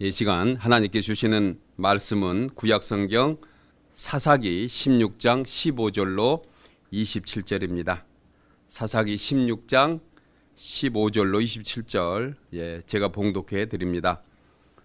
이 시간 하나님께 주시는 말씀은 구약성경 사사기 16장 15절로 27절입니다. 사사기 16장 15절로 27절 예, 제가 봉독해 드립니다.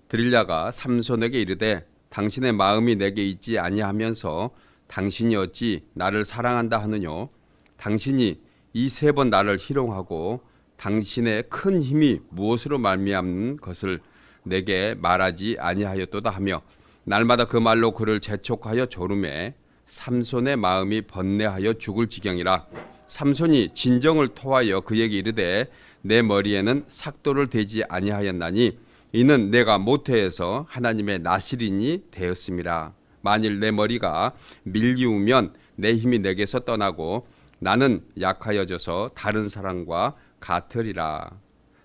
드릴야가 삼손에게 이르되 당신의 마음이 내게 있지 아니하면서 당신이 어찌 나를 사랑한다 하느뇨 당신이 이 세 번 나를 희롱하고 당신의 큰 힘이 무엇으로 말미암는 것을 내게 말하지 아니하였도다 하며 날마다 그 말로 그를 재촉하여 졸음에 삼손의 마음이 번뇌하여 죽을 지경이라 삼손이 진정을 토하여 그에게 이르되 내 머리에는 삭도를 대지 아니하였나니 이는 내가 모태에서 하나님의 나실인이 되었습니다 만일 내 머리가 밀리우면 내 힘이 내게서 떠나고 나는 약하여져서 다른 사람과 같으리라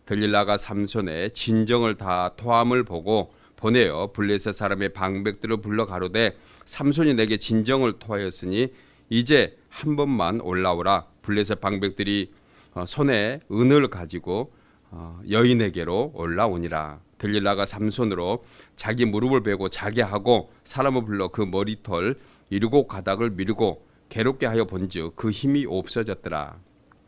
들릴라가 삼손의 진정을 다 토함을 보고 보내어 블레셋 사람의 방백들을 불러 가로되 삼손이 내게 진정을 토하였으니 이제 한 번만 올라오라 블레셋 방백들이 어, 손에 은을 가지고 어, 여인에게로 올라오니라 들릴라가 삼손으로 자기 무릎을 베고 자게 하고 사람을 불러 그 머리털 일곱 가닥을 밀고 괴롭게 하여 본즉 그 힘이 없어졌더라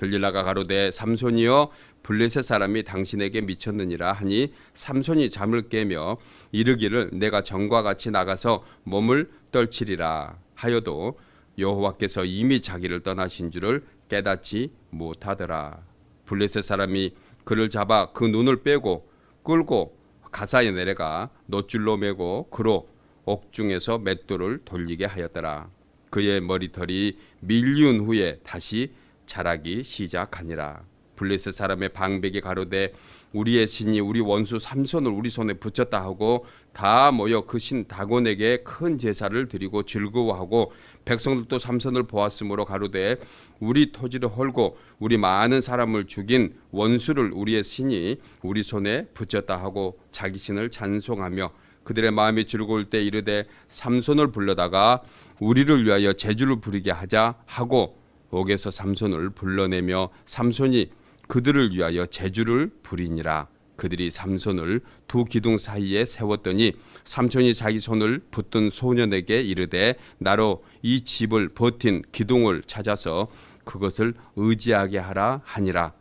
들릴라가 가로되 삼손이여 블레셋 사람이 당신에게 미쳤느니라 하니 삼손이 잠을 깨며 이르기를 내가 정과 같이 나가서 몸을 떨치리라 하여도 여호와께서 이미 자기를 떠나신 줄을 깨닫지 못하더라 블레셋 사람이 그를 잡아 그 눈을 빼고 끌고 가사에 내려가 노줄로 매고 그로 옥중에서 맷돌을 돌리게 하였더라 그의 머리털이 밀리운 후에 다시 자라기 시작하니라. 블레셋 사람의 방백이 가로되 우리의 신이 우리 원수 삼손을 우리 손에 붙였다 하고 다 모여 그 신 다곤에게 큰 제사를 드리고 즐거워하고 백성들도 삼손을 보았으므로 가로되 우리 토지를 헐고 우리 많은 사람을 죽인 원수를 우리의 신이 우리 손에 붙였다 하고 자기 신을 찬송하며 그들의 마음이 즐거울 때 이르되 삼손을 불러다가 우리를 위하여 제주를 부리게 하자 하고 옥에서 삼손을 불러내며 삼손이 그들을 위하여 제주를 부리니라 그들이 삼손을 두 기둥 사이에 세웠더니 삼손이 자기 손을 붙든 소년에게 이르되 나로 이 집을 버틴 기둥을 찾아서 그것을 의지하게 하라 하니라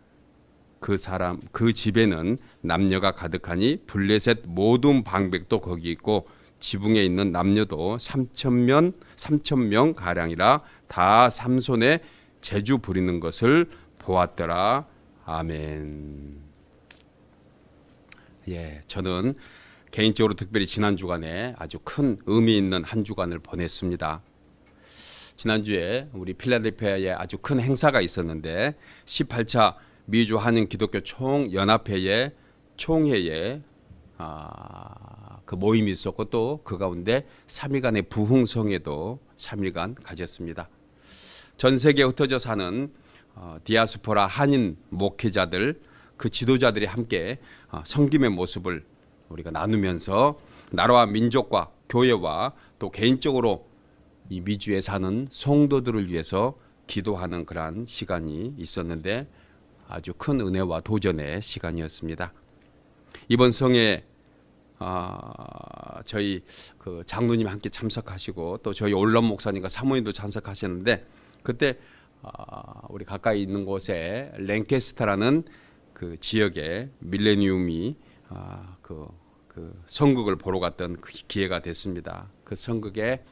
그 사람 그 집에는 남녀가 가득하니 블레셋 모든 방백도 거기 있고 지붕에 있는 남녀도 삼천명 삼천 명 가량이라 다 삼손의 재주 부리는 것을 보았더라. 아멘. 예, 저는 개인적으로 특별히 지난 주간에 아주 큰 의미 있는 한 주간을 보냈습니다. 지난주에 우리 필라델피아에 아주 큰 행사가 있었는데 18차 미주 한인 기독교 총연합회의 총회에 아, 그 모임이 있었고 또 그 가운데 3일간의 부흥성에도 3일간 가졌습니다. 전 세계에 흩어져 사는 어, 디아스포라 한인 목회자들 그 지도자들이 함께 어, 섬김의 모습을 우리가 나누면서 나라와 민족과 교회와 또 개인적으로 이 미주에 사는 성도들을 위해서 기도하는 그러한 시간이 있었는데 아주 큰 은혜와 도전의 시간이었습니다. 이번 성에 아, 저희 그 장로님 함께 참석하시고 또 저희 올람 목사님과 사모님도 참석하셨는데 그때 아, 우리 가까이 있는 곳에 랭캐스터라는 그 지역에 밀레니움이 아, 그, 그 성극을 보러 갔던 그 기회가 됐습니다. 그 성극의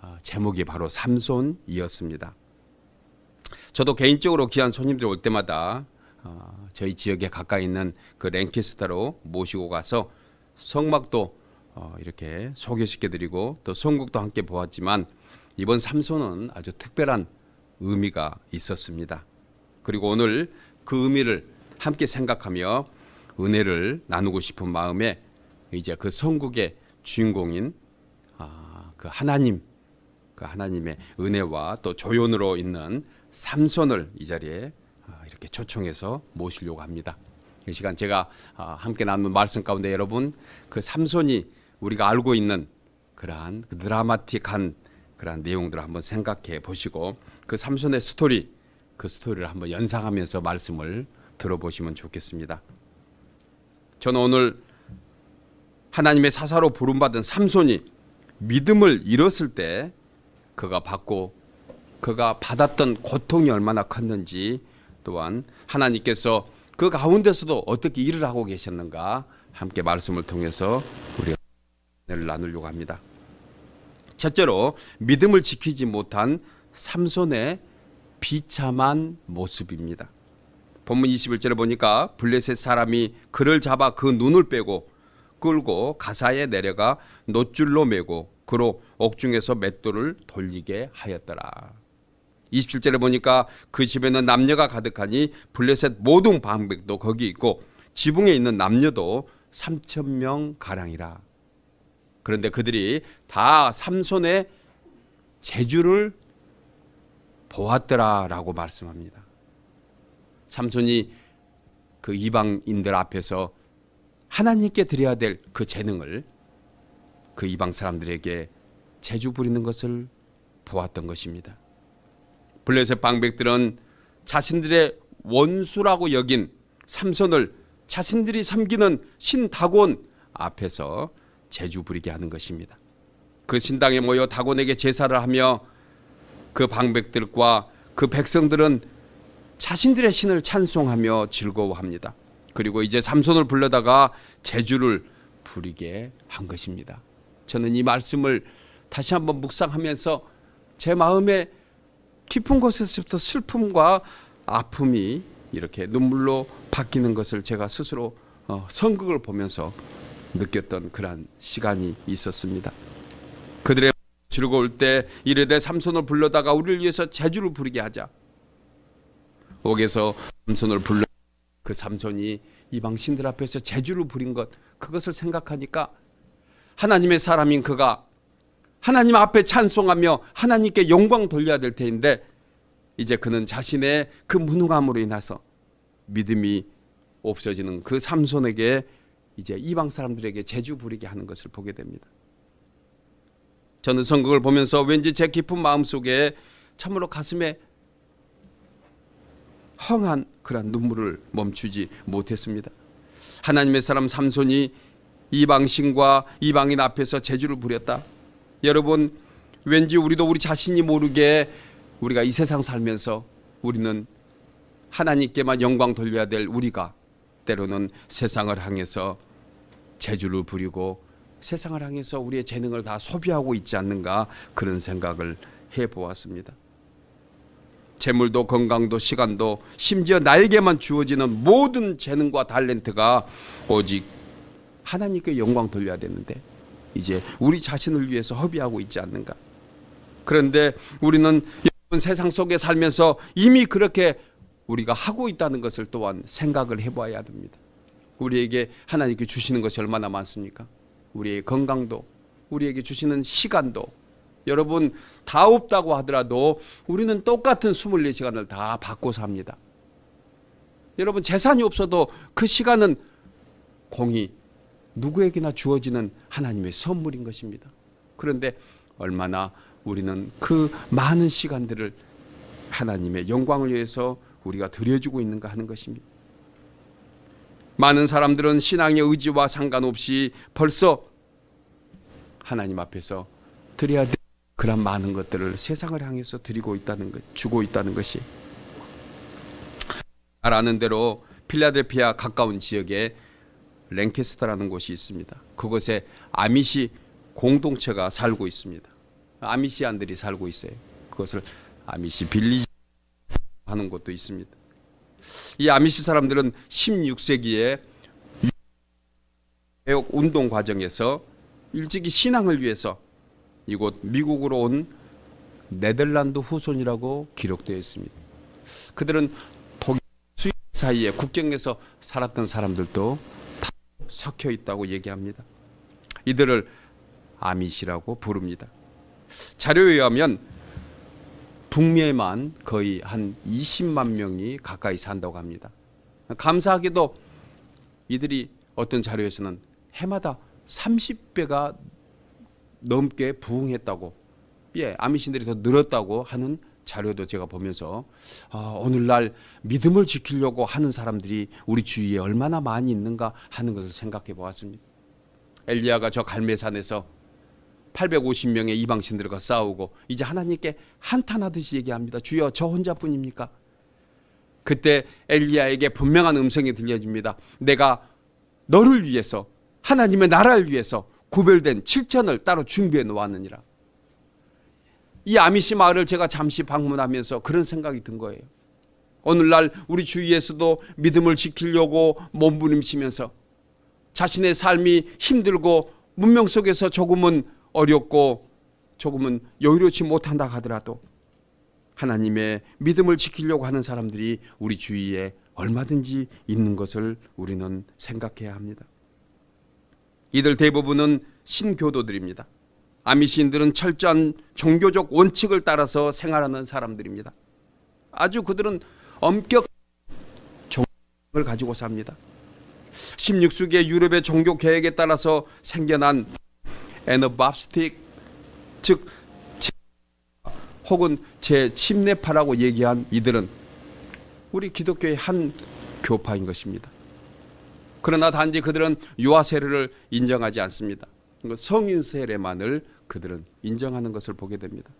아, 제목이 바로 삼손이었습니다. 저도 개인적으로 귀한 손님들 올 때마다 저희 지역에 가까이 있는 그 랭캐스터로 모시고 가서 성막도 어, 이렇게 소개시켜드리고 또성극도 함께 보았지만 이번 삼손은 아주 특별한 의미가 있었습니다. 그리고 오늘 그 의미를 함께 생각하며 은혜를 나누고 싶은 마음에 이제 그 성국의 주인공인 아, 그 하나님, 그 하나님의 은혜와 또 조연으로 있는 삼손을 이 자리에 아, 이렇게 초청해서 모시려고 합니다. 이 시간 제가 아, 함께 나눈 말씀 가운데 여러분 그 삼손이 우리가 알고 있는 그러한 그 드라마틱한 그러한 내용들을 한번 생각해 보시고 그 삼손의 스토리 그 스토리를 한번 연상하면서 말씀을 들어보시면 좋겠습니다. 저는 오늘 하나님의 사사로 부름받은 삼손이 믿음을 잃었을 때 그가 받고 그가 받았던 고통이 얼마나 컸는지 또한 하나님께서 그 가운데서도 어떻게 일을 하고 계셨는가 함께 말씀을 통해서 우리가 나누려고 합니다. 첫째로 믿음을 지키지 못한 삼손의 비참한 모습입니다. 본문 21절에 보니까 블레셋 사람이 그를 잡아 그 눈을 빼고 끌고 가사에 내려가 노줄로 메고 그로 옥중에서 맷돌을 돌리게 하였더라. 27절에 보니까 그 집에는 남녀가 가득하니 블레셋 모든 방백도 거기 있고 지붕에 있는 남녀도 3천명 가량이라. 그런데 그들이 다 삼손의 재주를 보았더라라고 말씀합니다. 삼손이 그 이방인들 앞에서 하나님께 드려야 될 그 재능을 그 이방 사람들에게 재주 부리는 것을 보았던 것입니다. 블레셋 방백들은 자신들의 원수라고 여긴 삼손을 자신들이 섬기는 신 다곤 앞에서 재주 부리게 하는 것입니다. 그 신당에 모여 다곤에게 제사를 하며 그 방백들과 그 백성들은 자신들의 신을 찬송하며 즐거워합니다. 그리고 이제 삼손을 불러다가 재주를 부리게 한 것입니다. 저는 이 말씀을 다시 한번 묵상하면서 제 마음에 깊은 곳에서부터 슬픔과 아픔이 이렇게 눈물로 바뀌는 것을 제가 스스로 어, 성극을 보면서 느꼈던 그러한 시간이 있었습니다. 그들의 즐거울 때 이르되 삼손을 불러다가 우리를 위해서 제주를 부르게 하자. 옥에서 삼손을 불러 그 삼손이 이방 신들 앞에서 제주를 부린 것 그것을 생각하니까 하나님의 사람인 그가 하나님 앞에 찬송하며 하나님께 영광 돌려야 될 테인데 이제 그는 자신의 그 무능함으로 인해서 믿음이 없어지는 그 삼손에게 이제 이방 사람들에게 재주 부리게 하는 것을 보게 됩니다. 저는 성극을 보면서 왠지 제 깊은 마음속에 참으로 가슴에 헝한 그런 눈물을 멈추지 못했습니다. 하나님의 사람 삼손이 이방신과 이방인 앞에서 재주를 부렸다. 여러분 왠지 우리도 우리 자신이 모르게 우리가 이 세상 살면서 우리는 하나님께만 영광 돌려야 될 우리가 때로는 세상을 향해서 재주를 부리고 세상을 향해서 우리의 재능을 다 소비하고 있지 않는가 그런 생각을 해 보았습니다. 재물도 건강도 시간도 심지어 나에게만 주어지는 모든 재능과 탤런트가 오직 하나님께 영광 돌려야 되는데 이제 우리 자신을 위해서 허비하고 있지 않는가. 그런데 우리는 세상 속에 살면서 이미 그렇게 우리가 하고 있다는 것을 또한 생각을 해봐야 됩니다. 우리에게 하나님께 주시는 것이 얼마나 많습니까? 우리의 건강도, 우리에게 주시는 시간도, 여러분 다 없다고 하더라도 우리는 똑같은 24시간을 다 받고 삽니다. 여러분 재산이 없어도 그 시간은 공이 누구에게나 주어지는 하나님의 선물인 것입니다. 그런데 얼마나 우리는 그 많은 시간들을 하나님의 영광을 위해서 우리가 드려주고 있는가 하는 것입니다. 많은 사람들은 신앙의 의지와 상관없이 벌써 하나님 앞에서 드려야 될 그런 많은 것들을 세상을 향해서 드리고 있다는 것, 주고 있다는 것이 잘 아는 대로 필라델피아 가까운 지역에 랭캐스터라는 곳이 있습니다. 그곳에 아미시 공동체가 살고 있습니다. 아미시안들이 살고 있어요. 그것을 아미시 빌리지 하는 곳도 있습니다. 이 아미시 사람들은 16세기에 개혁 운동 과정에서 일찍이 신앙을 위해서 이곳 미국으로 온 네덜란드 후손이라고 기록되어 있습니다. 그들은 독일 수입 사이에 국경에서 살았던 사람들도 다 섞여 있다고 얘기합니다. 이들을 아미시라고 부릅니다. 자료에 의하면 북미에만 거의 한 20만 명이 가까이 산다고 합니다. 감사하게도 이들이 어떤 자료에서는 해마다 30배가 넘게 부흥했다고 예, 아미신들이 더 늘었다고 하는 자료도 제가 보면서 아, 오늘날 믿음을 지키려고 하는 사람들이 우리 주위에 얼마나 많이 있는가 하는 것을 생각해 보았습니다. 엘리야가 저 갈매산에서 850명의 이방 신들과 싸우고 이제 하나님께 한탄하듯이 얘기합니다. 주여 저 혼자뿐입니까? 그때 엘리야에게 분명한 음성이 들려집니다. 내가 너를 위해서 하나님의 나라를 위해서 구별된 7천을 따로 준비해 놓았느니라. 이 아미시 마을을 제가 잠시 방문하면서 그런 생각이 든 거예요. 오늘날 우리 주위에서도 믿음을 지키려고 몸부림치면서 자신의 삶이 힘들고 문명 속에서 조금은 어렵고 조금은 여유롭지 못한다 하더라도 하나님의 믿음을 지키려고 하는 사람들이 우리 주위에 얼마든지 있는 것을 우리는 생각해야 합니다. 이들 대부분은 신교도들입니다. 아미시들은 철저한 종교적 원칙을 따라서 생활하는 사람들입니다. 아주 그들은 엄격 종교를 가지고 삽니다. 16세기 유럽의 종교 개혁에 따라서 생겨난 and bobstick 즉 혹은 제 침례파라고 얘기한 이들은 우리 기독교의 한 교파인 것입니다. 그러나 단지 그들은 유아 세례를 인정하지 않습니다. 그러니까 성인 세례만을 그들은 인정하는 것을 보게 됩니다.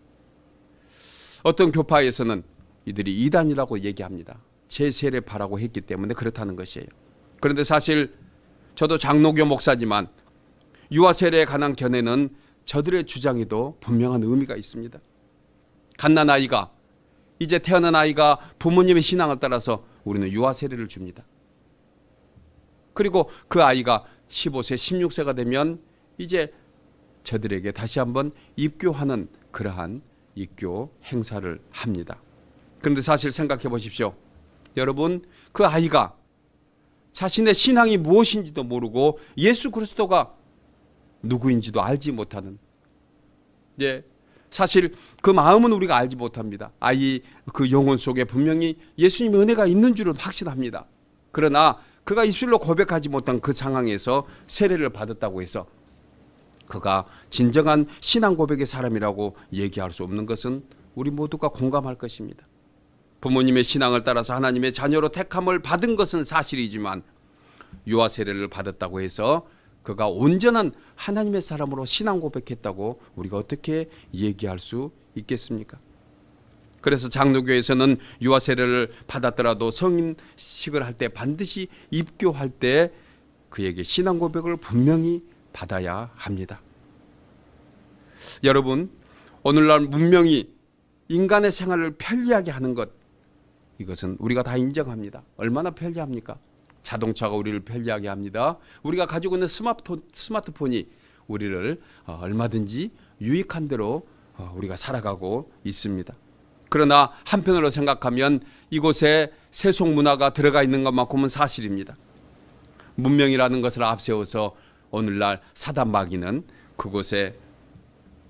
어떤 교파에서는 이들이 이단이라고 얘기합니다. 제 세례파라고 했기 때문에 그렇다는 것이에요. 그런데 사실 저도 장로교 목사지만 유아 세례에 관한 견해는 저들의 주장에도 분명한 의미가 있습니다. 갓난 아이가 이제 태어난 아이가 부모님의 신앙을 따라서 우리는 유아 세례를 줍니다. 그리고 그 아이가 15세, 16세가 되면 이제 저들에게 다시 한번 입교하는 그러한 입교 행사를 합니다. 그런데 사실 생각해 보십시오. 여러분, 그 아이가 자신의 신앙이 무엇인지도 모르고 예수 그리스도가 누구인지도 알지 못하는 예. 사실 그 마음은 우리가 알지 못합니다. 아이 그 영혼 속에 분명히 예수님의 은혜가 있는 줄은 확신합니다. 그러나 그가 입술로 고백하지 못한 그 상황에서 세례를 받았다고 해서 그가 진정한 신앙 고백의 사람이라고 얘기할 수 없는 것은 우리 모두가 공감할 것입니다. 부모님의 신앙을 따라서 하나님의 자녀로 택함을 받은 것은 사실이지만 유아 세례를 받았다고 해서 그가 온전한 하나님의 사람으로 신앙 고백했다고 우리가 어떻게 얘기할 수 있겠습니까? 그래서 장로교에서는 유아 세례를 받았더라도 성인식을 할 때 반드시 입교할 때 그에게 신앙 고백을 분명히 받아야 합니다. 여러분, 오늘날 문명이 인간의 생활을 편리하게 하는 것 이것은 우리가 다 인정합니다. 얼마나 편리합니까? 자동차가 우리를 편리하게 합니다. 우리가 가지고 있는 스마트, 스마트폰이 우리를 어, 얼마든지 유익한 대로 어, 우리가 살아가고 있습니다. 그러나 한편으로 생각하면 이곳에 세속 문화가 들어가 있는 것만큼은 사실입니다. 문명이라는 것을 앞세워서 오늘날 사단 마귀는 그곳에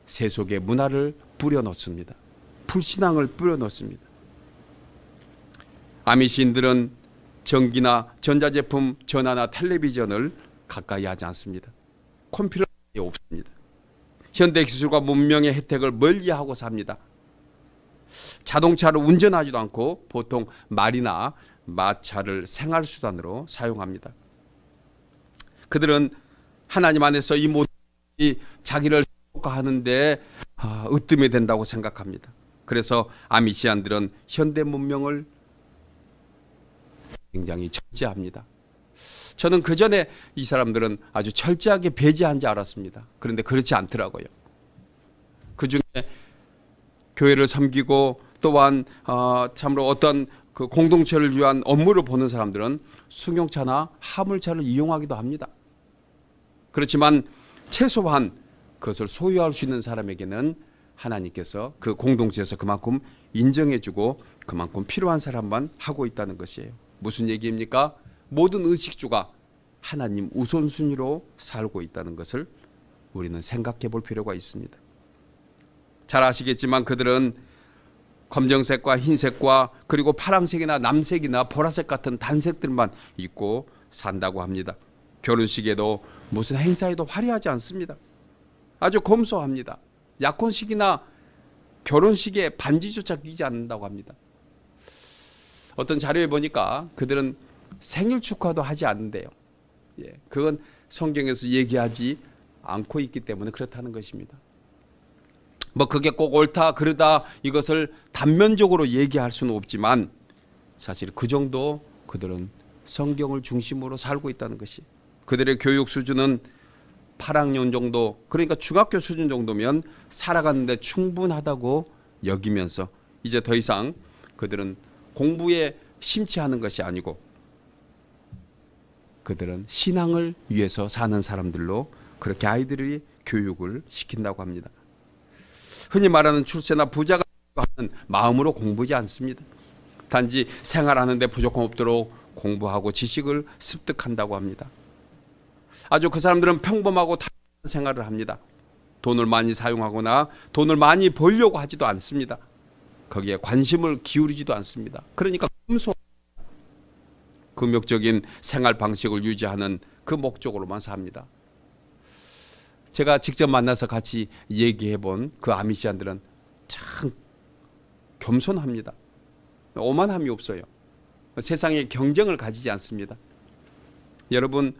세속의 문화를 뿌려놓습니다. 불신앙을 뿌려놓습니다. 아미신들은 전기나 전자제품, 전화나 텔레비전을 가까이 하지 않습니다. 컴퓨터 없습니다. 현대 기술과 문명의 혜택을 멀리하고 삽니다. 자동차를 운전하지도 않고 보통 말이나 마차를 생활 수단으로 사용합니다. 그들은 하나님 안에서 이 모든 자기를 하는데 아, 으뜸이 된다고 생각합니다. 그래서 아미시안들은 현대 문명을 굉장히 철저합니다. 저는 그 전에 이 사람들은 아주 철저하게 배제한 줄 알았습니다. 그런데 그렇지 않더라고요. 그 중에 교회를 섬기고 또한 어, 참으로 어떤 그 공동체를 위한 업무를 보는 사람들은 승용차나 화물차를 이용하기도 합니다. 그렇지만 최소한 그것을 소유할 수 있는 사람에게는 하나님께서 그 공동체에서 그만큼 인정해주고 그만큼 필요한 사람만 하고 있다는 것이에요. 무슨 얘기입니까? 모든 의식주가 하나님 우선순위로 살고 있다는 것을 우리는 생각해 볼 필요가 있습니다. 잘 아시겠지만 그들은 검정색과 흰색과 그리고 파란색이나 남색이나 보라색 같은 단색들만 입고 산다고 합니다. 결혼식에도 무슨 행사에도 화려하지 않습니다. 아주 검소합니다. 약혼식이나 결혼식에 반지조차 끼지 않는다고 합니다. 어떤 자료에 보니까 그들은 생일 축하도 하지 않는데요. 예, 그건 성경에서 얘기하지 않고 있기 때문에 그렇다는 것입니다. 뭐 그게 꼭 옳다 그러다 이것을 단면적으로 얘기할 수는 없지만 사실 그 정도 그들은 성경을 중심으로 살고 있다는 것이 그들의 교육 수준은 8학년 정도 그러니까 중학교 수준 정도면 살아가는데 충분하다고 여기면서 이제 더 이상 그들은 공부에 심취하는 것이 아니고 그들은 신앙을 위해서 사는 사람들로 그렇게 아이들이 교육을 시킨다고 합니다. 흔히 말하는 출세나 부자가 하는 마음으로 공부하지 않습니다. 단지 생활하는데 부족함 없도록 공부하고 지식을 습득한다고 합니다. 아주 그 사람들은 평범하고 다른 생활을 합니다. 돈을 많이 사용하거나 돈을 많이 벌려고 하지도 않습니다. 거기에 관심을 기울이지도 않습니다. 그러니까 금속 금욕적인 생활 방식을 유지하는 그 목적으로만 삽니다. 제가 직접 만나서 같이 얘기해 본 그 아미시안들은 참 겸손합니다. 오만함이 없어요. 세상에 경쟁을 가지지 않습니다. 여러분,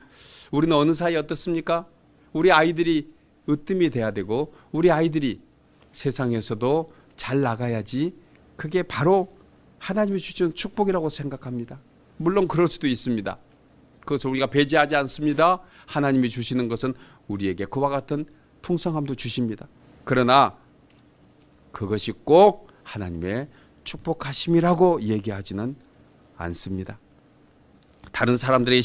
우리는 어느 사이 어떻습니까? 우리 아이들이 으뜸이 돼야 되고 우리 아이들이 세상에서도 잘 나가야지 그게 바로 하나님이 주는 축복이라고 생각합니다. 물론 그럴 수도 있습니다. 그것을 우리가 배제하지 않습니다. 하나님이 주시는 것은 우리에게 그와 같은 풍성함도 주십니다. 그러나 그것이 꼭 하나님의 축복하심이라고 얘기하지는 않습니다. 다른 사람들의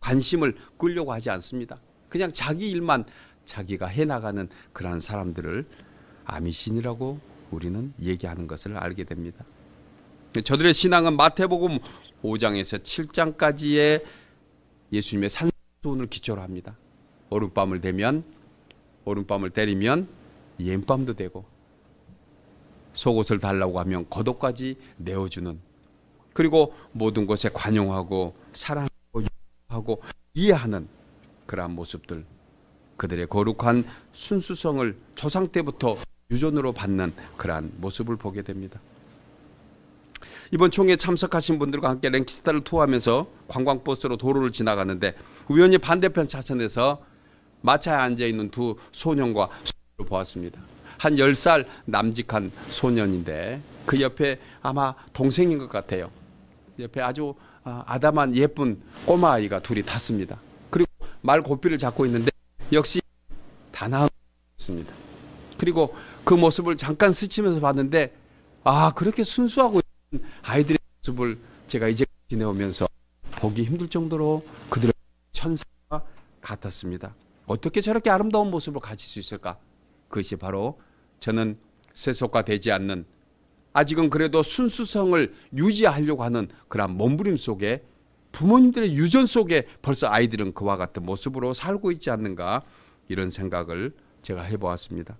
관심을 끌려고 하지 않습니다. 그냥 자기 일만 자기가 해나가는 그러한 사람들을 아미신이라고 우리는 얘기하는 것을 알게 됩니다. 저들의 신앙은 마태복음 5장에서 7장까지의 예수님의 산소운을 기초로 합니다. 오른밤을 대면 오른밤을 때리면 옌밤도 되고 속옷을 달라고 하면 겉옷까지 내어주는 그리고 모든 것에 관용하고 사랑하고 하고 이해하는 그러한 모습들 그들의 거룩한 순수성을 조상 때부터 유전으로 받는 그러한 모습을 보게 됩니다. 이번 총회에 참석하신 분들과 함께 랭키스타를 투어하면서 관광버스로 도로를 지나가는데 우연히 반대편 차선에서 마차에 앉아 있는 두 소년과 소년을 보았습니다. 한 10살 남직한 소년인데 그 옆에 아마 동생인 것 같아요. 옆에 아주 아, 아담한 예쁜 꼬마 아이가 둘이 탔습니다. 그리고 말 고삐를 잡고 있는데 역시 단아했습니다. 그리고 그 모습을 잠깐 스치면서 봤는데 아 그렇게 순수하고 있는 아이들의 모습을 제가 이제 지내오면서 보기 힘들 정도로 그들의 천사와 같았습니다. 어떻게 저렇게 아름다운 모습을 가질 수 있을까? 그것이 바로 저는 세속화되지 않는 아직은 그래도 순수성을 유지하려고 하는 그런 몸부림 속에 부모님들의 유전 속에 벌써 아이들은 그와 같은 모습으로 살고 있지 않는가 이런 생각을 제가 해보았습니다.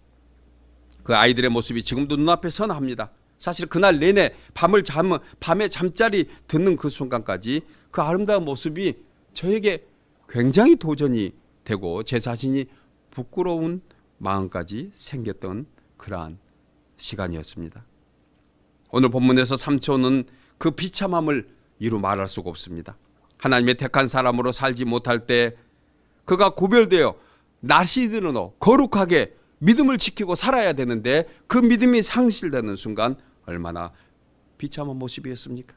그 아이들의 모습이 지금도 눈앞에 선합니다. 사실 그날 내내 밤을 잠 밤에 잠자리 듣는 그 순간까지 그 아름다운 모습이 저에게 굉장히 도전이 되고 제 자신이 부끄러운 마음까지 생겼던 그러한 시간이었습니다. 오늘 본문에서 삼촌은 그 비참함을 이루 말할 수가 없습니다. 하나님의 택한 사람으로 살지 못할 때 그가 구별되어 나시드르 거룩하게 믿음을 지키고 살아야 되는데 그 믿음이 상실되는 순간 얼마나 비참한 모습이었습니까?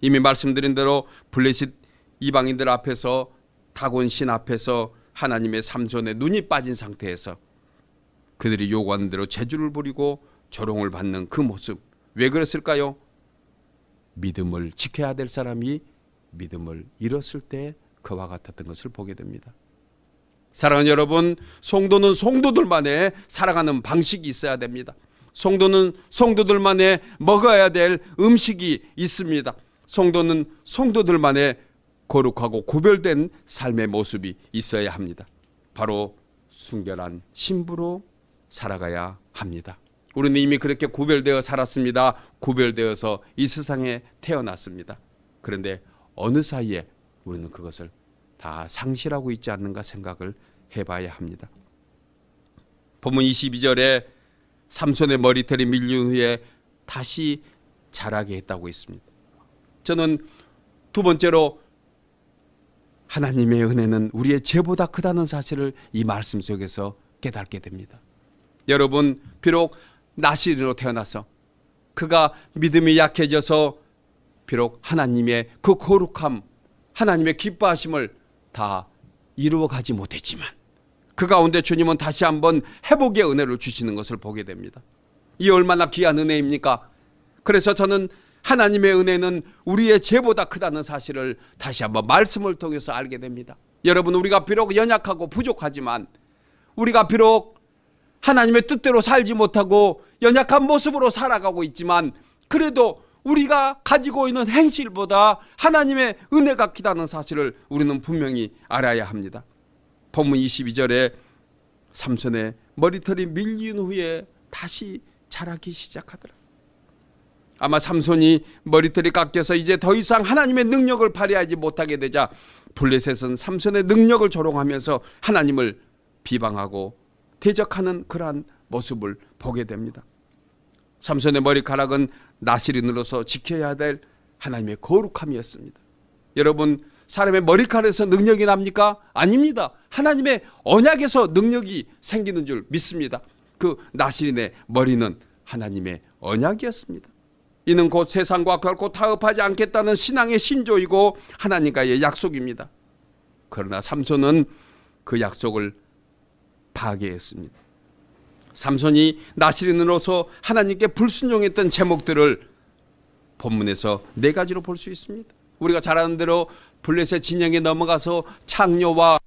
이미 말씀드린 대로 블레짓 이방인들 앞에서 다곤신 앞에서 하나님의 삼손에 눈이 빠진 상태에서 그들이 요구하는 대로 재주를 부리고 조롱을 받는 그 모습 왜 그랬을까요? 믿음을 지켜야 될 사람이 믿음을 잃었을 때 그와 같았던 것을 보게 됩니다. 사랑하는 여러분, 성도는 성도들만의 살아가는 방식이 있어야 됩니다. 성도는 성도들만의 먹어야 될 음식이 있습니다. 성도는 성도들만의 거룩하고 구별된 삶의 모습이 있어야 합니다. 바로 순결한 신부로 살아가야 합니다. 우리는 이미 그렇게 구별되어 살았습니다. 구별되어서 이 세상에 태어났습니다. 그런데 어느 사이에 우리는 그것을 다 상실하고 있지 않는가 생각을 해봐야 합니다. 본문 22절에 삼손의 머리털이 밀린 후에 다시 자라게 했다고 했습니다. 저는 두 번째로 하나님의 은혜는 우리의 죄보다 크다는 사실을 이 말씀 속에서 깨닫게 됩니다. 여러분 비록 나시리로 태어나서 그가 믿음이 약해져서 비록 하나님의 그 거룩함 하나님의 기뻐하심을 다 이루어 가지 못했지만 그 가운데 주님은 다시 한번 회복의 은혜를 주시는 것을 보게 됩니다. 이 얼마나 귀한 은혜입니까? 그래서 저는 하나님의 은혜는 우리의 죄보다 크다는 사실을 다시 한번 말씀을 통해서 알게 됩니다. 여러분 우리가 비록 연약하고 부족하지만 우리가 비록 하나님의 뜻대로 살지 못하고 연약한 모습으로 살아가고 있지만 그래도 우리가 가지고 있는 행실보다 하나님의 은혜가 크다는 사실을 우리는 분명히 알아야 합니다. 본문 22절에 삼손의 머리털이 밀린 후에 다시 자라기 시작하더라. 아마 삼손이 머리털이 깎여서 이제 더 이상 하나님의 능력을 발휘하지 못하게 되자 블레셋은 삼손의 능력을 조롱하면서 하나님을 비방하고 대적하는 그러한 모습을 보게 됩니다. 삼손의 머리카락은 나시린으로서 지켜야 될 하나님의 거룩함이었습니다. 여러분 사람의 머리카락에서 능력이 납니까? 아닙니다. 하나님의 언약에서 능력이 생기는 줄 믿습니다. 그 나시린의 머리는 하나님의 언약이었습니다. 이는 곧 세상과 결코 타협하지 않겠다는 신앙의 신조이고 하나님과의 약속입니다. 그러나 삼손은 그 약속을 파괴했습니다. 삼손이 나시린으로서 하나님께 불순종했던 제목들을 본문에서 네 가지로 볼 수 있습니다. 우리가 잘 아는 대로 블레셋 진영에 넘어가서 창녀와를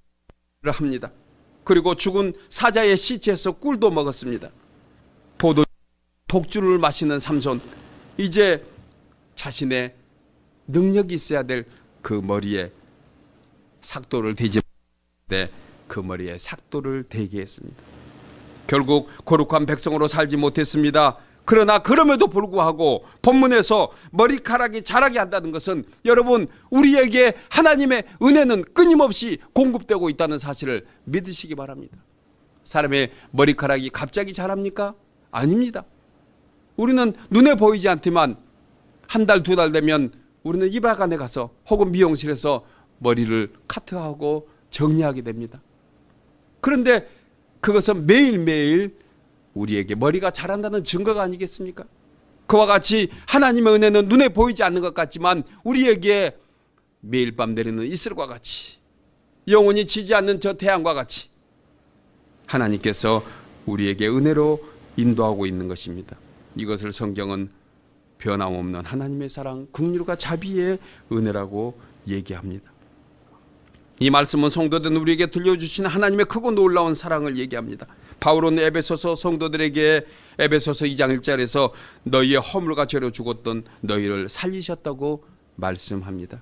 합니다. 그리고 죽은 사자의 시체에서 꿀도 먹었습니다. 포도 독주를 마시는 삼손 이제 자신의 능력이 있어야 될 그 머리에 삭도를 대지 때그 네, 머리에 삭도를 대게 했습니다. 결국 거룩한 백성으로 살지 못했습니다. 그러나 그럼에도 불구하고 본문에서 머리카락이 자라게 한다는 것은 여러분 우리에게 하나님의 은혜는 끊임없이 공급되고 있다는 사실을 믿으시기 바랍니다. 사람의 머리카락이 갑자기 자랍니까? 아닙니다. 우리는 눈에 보이지 않지만 한 달, 두 달 되면 우리는 이발관에 가서 혹은 미용실에서 머리를 카트하고 정리하게 됩니다. 그런데 그것은 매일매일 우리에게 머리가 자란다는 증거가 아니겠습니까? 그와 같이 하나님의 은혜는 눈에 보이지 않는 것 같지만 우리에게 매일 밤 내리는 이슬과 같이 영원히 지지 않는 저 태양과 같이 하나님께서 우리에게 은혜로 인도하고 있는 것입니다. 이것을 성경은 변함없는 하나님의 사랑, 긍휼과 자비의 은혜라고 얘기합니다. 이 말씀은 성도들 우리에게 들려주신 하나님의 크고 놀라운 사랑을 얘기합니다. 바울은 에베소서 성도들에게 에베소서 2장 1절에서 너희의 허물과 죄로 죽었던 너희를 살리셨다고 말씀합니다.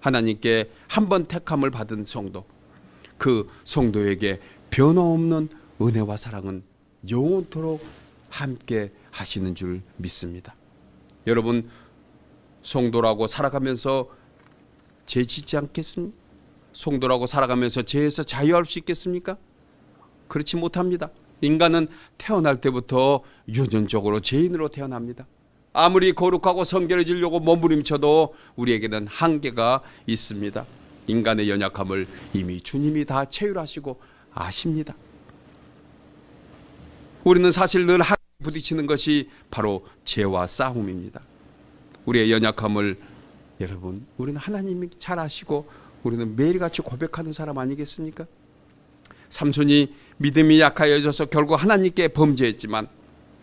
하나님께 한 번 택함을 받은 성도 그 성도에게 변화없는 은혜와 사랑은 영원토록 함께 하시는 줄 믿습니다. 여러분 성도라고 살아가면서 재치지 않겠습니까? 송도라고 살아가면서 죄에서 자유할 수 있겠습니까? 그렇지 못합니다. 인간은 태어날 때부터 유전적으로 죄인으로 태어납니다. 아무리 거룩하고 성결해지려고 몸부림쳐도 우리에게는 한계가 있습니다. 인간의 연약함을 이미 주님이 다 체휼하시고 아십니다. 우리는 사실 늘 부딪히는 것이 바로 죄와 싸움입니다. 우리의 연약함을 여러분, 우리는 하나님이 잘 아시고 우리는 매일같이 고백하는 사람 아니겠습니까? 삼손이 믿음이 약하여져서 결국 하나님께 범죄했지만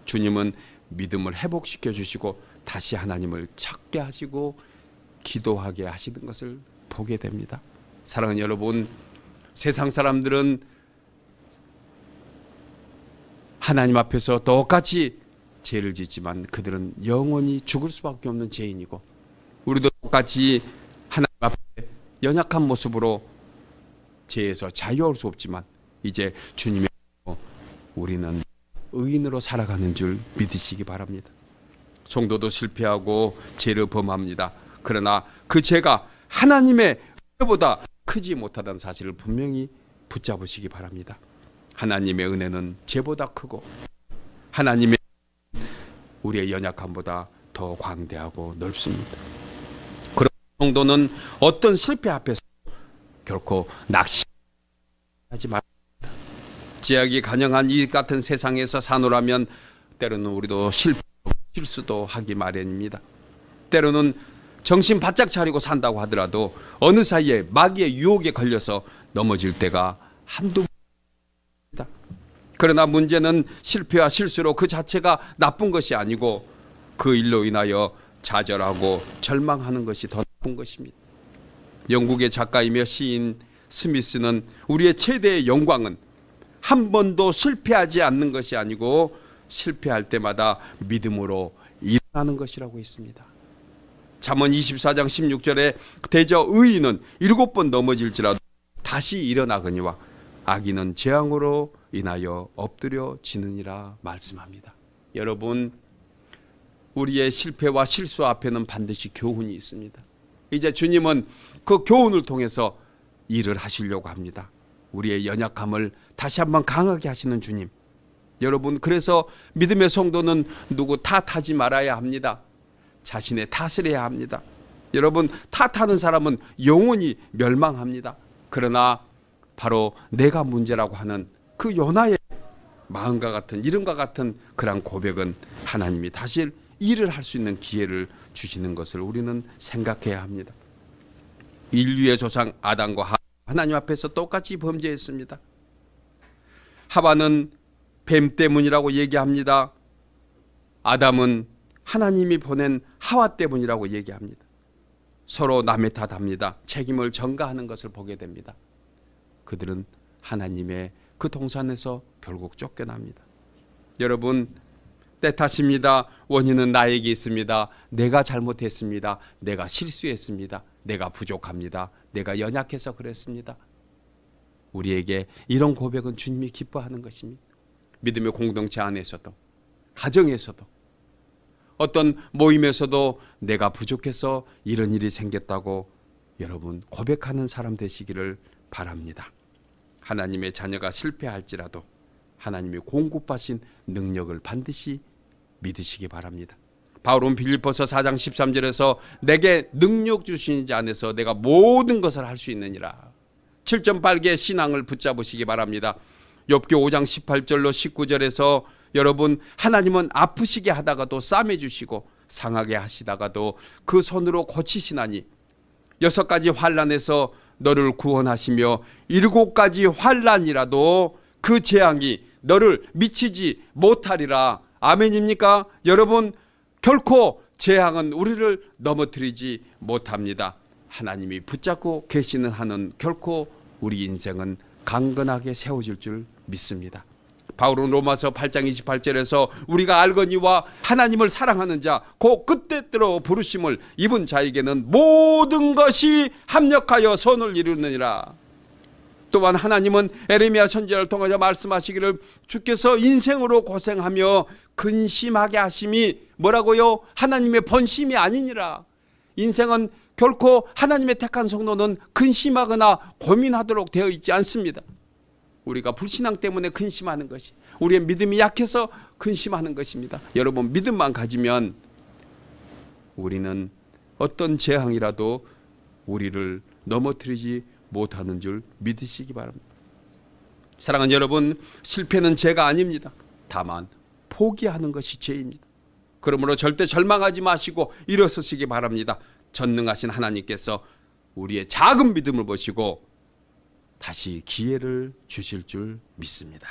주님은 믿음을 회복시켜 주시고 다시 하나님을 찾게 하시고 기도하게 하시는 것을 보게 됩니다. 사랑하는 여러분, 세상 사람들은 하나님 앞에서 똑같이 죄를 짓지만 그들은 영원히 죽을 수밖에 없는 죄인이고 우리도 똑같이 연약한 모습으로 죄에서 자유할 수 없지만 이제 주님의 우리는 의인으로 살아가는 줄 믿으시기 바랍니다. 성도도 실패하고 죄를 범합니다. 그러나 그 죄가 하나님의 보다 크지 못하다는 사실을 분명히 붙잡으시기 바랍니다. 하나님의 은혜는 죄보다 크고 하나님의 우리의 연약함보다 더 광대하고 넓습니다. 성도는 어떤 실패 앞에서 결코 낙심하지 말라. 지약이 가능한 이 같은 세상에서 사노라면 때로는 우리도 실패, 실수도 하기 마련입니다. 때로는 정신 바짝 차리고 산다고 하더라도 어느 사이에 마귀의 유혹에 걸려서 넘어질 때가 한두 번입니다. 그러나 문제는 실패와 실수로 그 자체가 나쁜 것이 아니고 그 일로 인하여 좌절하고 절망하는 것이 더본 것입니다. 영국의 작가이며 시인 스미스는 우리의 최대의 영광은 한 번도 실패하지 않는 것이 아니고 실패할 때마다 믿음으로 일어나는 것이라고 했습니다. 잠언 24장 16절에 대저 의인은 일곱 번 넘어질지라도 다시 일어나거니와 악인은 재앙으로 인하여 엎드려 지느니라 말씀합니다. 여러분 우리의 실패와 실수 앞에는 반드시 교훈이 있습니다. 이제 주님은 그 교훈을 통해서 일을 하시려고 합니다. 우리의 연약함을 다시 한번 강하게 하시는 주님. 여러분, 그래서 믿음의 성도는 누구 탓하지 말아야 합니다. 자신의 탓을 해야 합니다. 여러분, 탓하는 사람은 영원히 멸망합니다. 그러나 바로 내가 문제라고 하는 그 연하의 마음과 같은 이름과 같은 그런 고백은 하나님이 다시 일을 할 수 있는 기회를 주시는 것을 우리는 생각해야 합니다. 인류의 조상 아담과 하나님 앞에서 똑같이 범죄했습니다. 하바는 뱀 때문이라고 얘기합니다. 아담은 하나님이 보낸 하와 때문이라고 얘기합니다. 서로 남의 탓합니다. 책임을 전가하는 것을 보게 됩니다. 그들은 하나님의 그 동산에서 결국 쫓겨납니다. 여러분 내 탓입니다. 원인은 나에게 있습니다. 내가 잘못했습니다. 내가 실수했습니다. 내가 부족합니다. 내가 연약해서 그랬습니다. 우리에게 이런 고백은 주님이 기뻐하는 것입니다. 믿음의 공동체 안에서도 가정에서도 어떤 모임에서도 내가 부족해서 이런 일이 생겼다고 여러분 고백하는 사람 되시기를 바랍니다. 하나님의 자녀가 실패할지라도 하나님의 공급하신 능력을 반드시 믿으시기 바랍니다. 바울은 빌립보서 4장 13절에서 내게 능력 주신 자 안에서 내가 모든 것을 할 수 있느니라. 7.8개 신앙을 붙잡으시기 바랍니다. 엽교 5장 18절로 19절에서 여러분 하나님은 아프시게 하다가도 싸매 주시고 상하게 하시다가도 그 손으로 고치시나니 여섯 가지 환란에서 너를 구원하시며 일곱 가지 환란이라도 그 재앙이 너를 미치지 못하리라 아멘입니까? 여러분 결코 재앙은 우리를 넘어뜨리지 못합니다. 하나님이 붙잡고 계시는 한은 결코 우리 인생은 강건하게 세워질 줄 믿습니다. 바울은 로마서 8장 28절에서 우리가 알거니와 하나님을 사랑하는 자, 곧 그때대로 부르심을 입은 자에게는 모든 것이 합력하여 선을 이루느니라. 또한 하나님은 에레미야 선지자를 통하여 말씀하시기를 주께서 인생으로 고생하며 근심하게 하심이 뭐라고요? 하나님의 본심이 아니니라. 인생은 결코 하나님의 택한 성도는 근심하거나 고민하도록 되어 있지 않습니다. 우리가 불신앙 때문에 근심하는 것이 우리의 믿음이 약해서 근심하는 것입니다. 여러분 믿음만 가지면 우리는 어떤 재앙이라도 우리를 넘어뜨리지 못하는 줄 믿으시기 바랍니다. 사랑하는 여러분, 실패는 죄가 아닙니다. 다만 포기하는 것이 죄입니다. 그러므로 절대 절망하지 마시고 일어서시기 바랍니다. 전능하신 하나님께서 우리의 작은 믿음을 보시고 다시 기회를 주실 줄 믿습니다.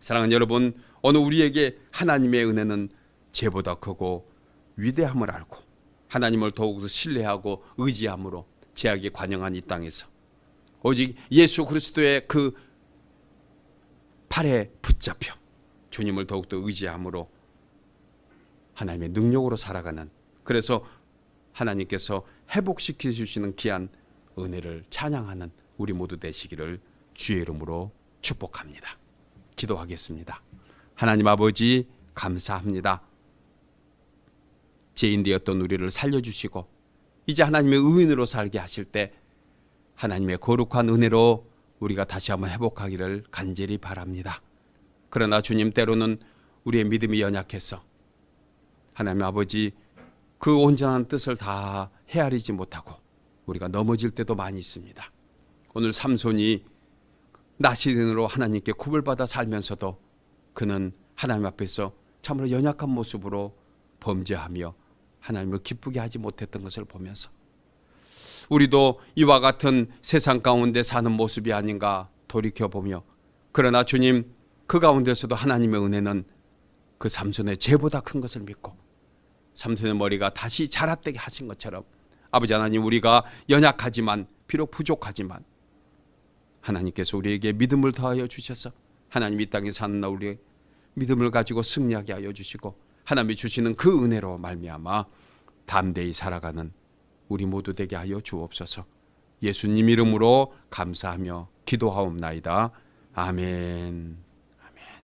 사랑하는 여러분, 어느 우리에게 하나님의 은혜는 죄보다 크고 위대함을 알고 하나님을 더욱 신뢰하고 의지함으로 제약에 관영한 이 땅에서 오직 예수 그리스도의 그 팔에 붙잡혀 주님을 더욱더 의지함으로 하나님의 능력으로 살아가는 그래서 하나님께서 회복시켜 주시는 귀한 은혜를 찬양하는 우리 모두 되시기를 주의 이름으로 축복합니다. 기도하겠습니다. 하나님 아버지 감사합니다. 죄인 되었던 우리를 살려주시고 이제 하나님의 의인으로 살게 하실 때 하나님의 거룩한 은혜로 우리가 다시 한번 회복하기를 간절히 바랍니다. 그러나 주님 때로는 우리의 믿음이 연약해서 하나님 아버지 그 온전한 뜻을 다 헤아리지 못하고 우리가 넘어질 때도 많이 있습니다. 오늘 삼손이 나시린으로 하나님께 구별받아 살면서도 그는 하나님 앞에서 참으로 연약한 모습으로 범죄하며 하나님을 기쁘게 하지 못했던 것을 보면서 우리도 이와 같은 세상 가운데 사는 모습이 아닌가 돌이켜보며 그러나 주님 그 가운데서도 하나님의 은혜는 그 삼손의 죄보다 큰 것을 믿고 삼손의 머리가 다시 자라되게 하신 것처럼 아버지 하나님 우리가 연약하지만 비록 부족하지만 하나님께서 우리에게 믿음을 더하여 주셔서 하나님 이 땅에 사는 나 우리의 믿음을 가지고 승리하게 하여 주시고 하나님이 주시는 그 은혜로 말미암아 담대히 살아가는 우리 모두 되게 하여 주옵소서. 예수님 이름으로 감사하며 기도하옵나이다. 아멘.